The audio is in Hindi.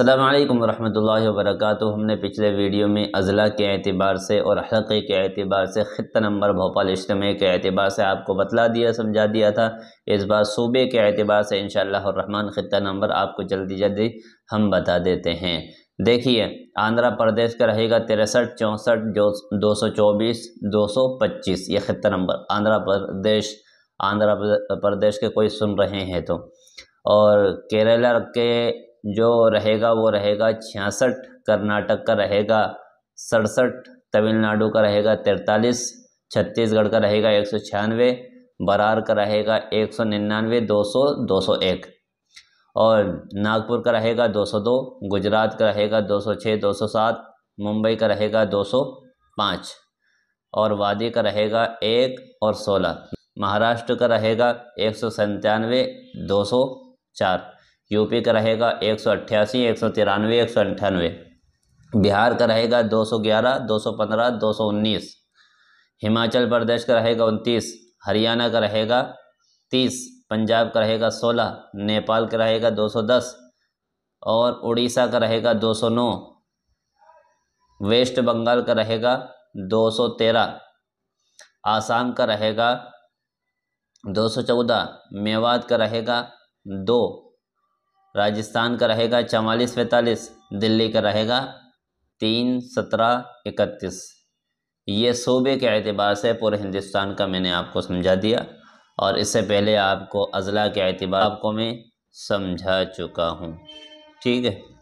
अल्लाम वरहमल वरक हमने पिछले वीडियो में अज़ला के अतबार से और हल्के के अतबार से ख़त्ता नंबर भोपाल इजमे के अतबार से आपको बतला दिया समझा दिया था इस बार सूबे के अतबार से इन शहमान ख़त्ता नंबर आपको जल्दी जल्दी हम बता देते हैं देखिए आंध्र प्रदेश का रहेगा तिरसठ चौंसठ दो सौ चौबीस दो सौ पच्चीस ये ख़त्ता नंबर आंध्र प्रदेश आंध्र प्रदेश के कोई सुन रहे हैं तो और केरला के जो रहेगा वो रहेगा छियासठ कर्नाटक का रहेगा सड़सठ तमिलनाडु का रहेगा तैंतालीस छत्तीसगढ़ का रहेगा एक सौ छियानवे बरार का रहेगा एक सौ निन्यानवे दो सौ दो सौ एक और नागपुर का रहेगा दो सौ दो गुजरात का रहेगा दो सौ छः दो सौ सात मुंबई का रहेगा दो सौ पाँच और वादी का रहेगा एक और सोलह महाराष्ट्र का रहेगा एक सौ संतानवे दो सौ चार यूपी का रहेगा एक सौ अट्ठासी एक सौ तिरानवे एक सौ अंठानवे बिहार का रहेगा दो सौ ग्यारह दो सौ पंद्रह दो सौ उन्नीस हिमाचल प्रदेश का रहेगा उनतीस हरियाणा का रहेगा तीस पंजाब का रहेगा सोलह नेपाल का रहेगा दो सौ दस और उड़ीसा का रहेगा दो सौ नौ वेस्ट बंगाल का रहेगा दो सौ तेरह आसाम का रहेगा दो सौ चौदह मेवात का रहेगा दो राजस्थान का रहेगा चवालीस पैंतालीस दिल्ली का रहेगा तीन सत्रह इकतीस ये सूबे के अतबार से पूरे हिंदुस्तान का मैंने आपको समझा दिया और इससे पहले आपको अजला के अतबार आपको मैं समझा चुका हूँ ठीक है